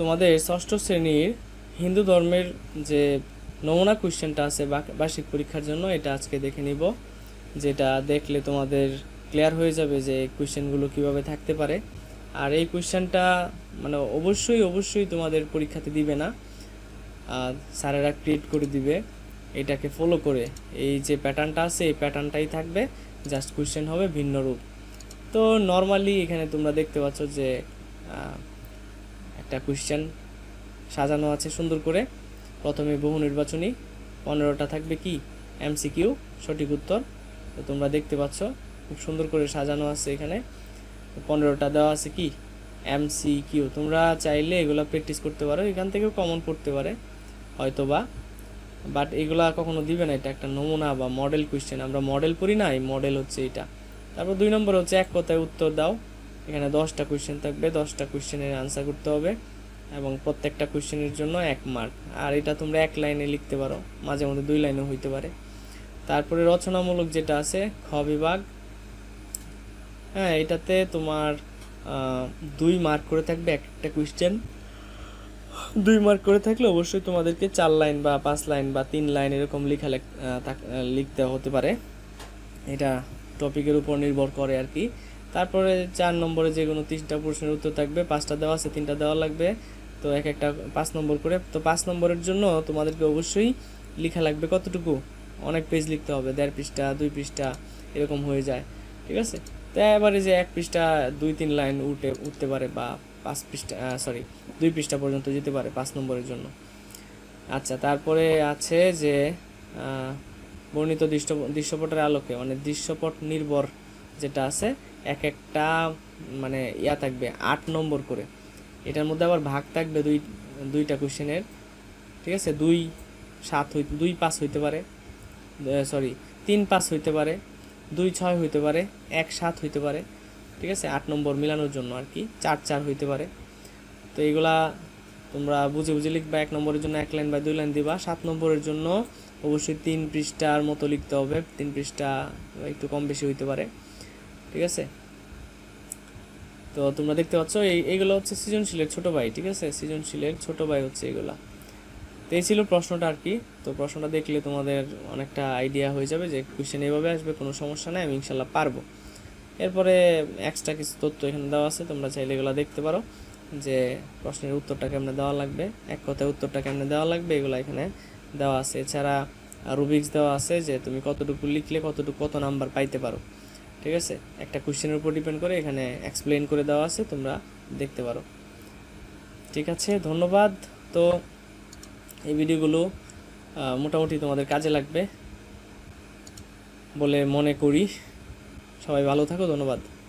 তোমাদের ষষ্ঠ শ্রেণীর হিন্দু ধর্মের যে নমুনা কোয়েশ্চেনটা আছে বার্ষিক পরীক্ষার জন্য এটা আজকে দেখে নিব যেটা দেখলে তোমাদের ক্লিয়ার হয়ে যাবে যে কোয়েশ্চেনগুলো কিভাবে থাকতে পারে আর এই কোয়েশ্চেনটা মানে অবশ্যই অবশ্যই তোমাদের পরীক্ষাতে দিবে না স্যারেরা ক্রিয়েট করে দিবে এটাকে ফলো করে এই যে প্যাটার্নটা আছে এই প্যাটার্নটাই থাকবে জাস্ট কোয়েশ্চেন হবে ভিন্ন রূপ তো নর্মালি এখানে তোমরা দেখতে পাচ্ছ যে একটা কোয়েশ্চেন সাজানো আছে সুন্দর করে প্রথমে বহু নির্বাচনী পনেরোটা থাকবে কি এমসিকিউ সঠিক উত্তর তো তোমরা দেখতে পাচ্ছ খুব সুন্দর করে সাজানো আছে এখানে পনেরোটা দেওয়া আছে কি এমসিকিউ তোমরা চাইলে এগুলো প্র্যাকটিস করতে পারো এখান থেকেও কমন পড়তে পারে হয়তো বা বাট এগুলা কখনো দিবে না এটা একটা নমুনা বা মডেল কোয়েশ্চেন আমরা মডেল পড়ি না এই মডেল হচ্ছে এটা তারপর দুই নম্বর হচ্ছে এক কথায় উত্তর দাও এখানে দশটা কোয়েশ্চেন থাকবে দশটা কোয়েশ্চেনের আনসার করতে হবে এবং প্রত্যেকটা কোয়েশ্চেনের জন্য এক মার্ক আর এটা তোমরা এক লাইনে লিখতে পারো মাঝে মধ্যে দুই লাইনেও হইতে পারে তারপরে রচনামূলক যেটা আছে খ বিভাগ হ্যাঁ এটাতে তোমার দুই মার্ক করে থাকবে একটা কোয়েশ্চেন দুই মার্ক করে থাকলে অবশ্যই তোমাদেরকে চার লাইন বা পাঁচ লাইন বা তিন লাইন এরকম লেখা লিখতে হতে পারে এটা টপিকের উপর নির্ভর করে আর কি তারপরে চার নম্বরে যে কোনো তিনটা প্রশ্নের উত্তর থাকবে পাঁচটা দেওয়া আছে তিনটা দেওয়া লাগবে তো এক একটা পাঁচ নম্বর করে তো পাঁচ নম্বরের জন্য তোমাদেরকে অবশ্যই লেখা লাগবে কতটুকু অনেক পেজ লিখতে হবে দেড় পৃষ্ঠা দুই পৃষ্ঠা এরকম হয়ে যায় ঠিক আছে তো এবারে যে এক পৃষ্ঠা দুই তিন লাইন উঠে উঠতে পারে বা পাঁচ পৃষ্ঠা সরি দুই পৃষ্ঠা পর্যন্ত যেতে পারে পাঁচ নম্বরের জন্য আচ্ছা তারপরে আছে যে বর্ণিত দৃশ্য দৃশ্যপটের আলোকে মানে দৃশ্যপট নির্ভর যেটা আছে এক একটা মানে ইয়া থাকবে আট নম্বর করে এটার মধ্যে আবার ভাগ থাকবে দুই দুইটা কোশ্চেনের ঠিক আছে দুই সাত হই দুই পাঁচ হইতে পারে সরি তিন পাঁচ হইতে পারে দুই ছয় হইতে পারে এক সাত হইতে পারে ঠিক আছে আট নম্বর মিলানোর জন্য আর কি চার চার হইতে পারে তো এগুলা তোমরা বুঝে বুঝে লিখবা এক নম্বরের জন্য এক লাইন বা দুই লাইন দিবা সাত নম্বরের জন্য অবশ্যই তিন পৃষ্ঠার মতো লিখতে হবে তিন পৃষ্ঠা একটু কম বেশি হইতে পারে ঠিক আছে তো তোমরা দেখতে পাচ্ছ এই এইগুলো হচ্ছে সৃজনশীলের ছোট ভাই ঠিক আছে সৃজনশীলের ছোট ভাই হচ্ছে এগুলা তো এই ছিল প্রশ্নটা আর কি তো প্রশ্নটা দেখলে তোমাদের অনেকটা আইডিয়া হয়ে যাবে যে কোয়েশ্চেন এইভাবে আসবে কোনো সমস্যা নেই আমি ইনশাল্লাহ পারবো এরপরে এক্সট্রা কিছু তথ্য এখানে দেওয়া আছে তোমরা চাইলে এগুলো দেখতে পারো যে প্রশ্নের উত্তরটা কেমনে দেওয়া লাগবে এক কথায় উত্তরটা কেমনে দেওয়া লাগবে এগুলো এখানে দেওয়া আছে এছাড়া রুবিক্স দেওয়া আছে যে তুমি কতটুকু লিখলে কতটুকু কত নাম্বার পাইতে পারো ঠিক আছে একটা কোশ্চেনের উপর ডিপেন্ড করে এখানে এক্সপ্লেন করে দেওয়া আছে তোমরা দেখতে পারো ঠিক আছে ধন্যবাদ তো এই ভিডিওগুলো মোটামুটি তোমাদের কাজে লাগবে বলে মনে করি সবাই ভালো থাকো ধন্যবাদ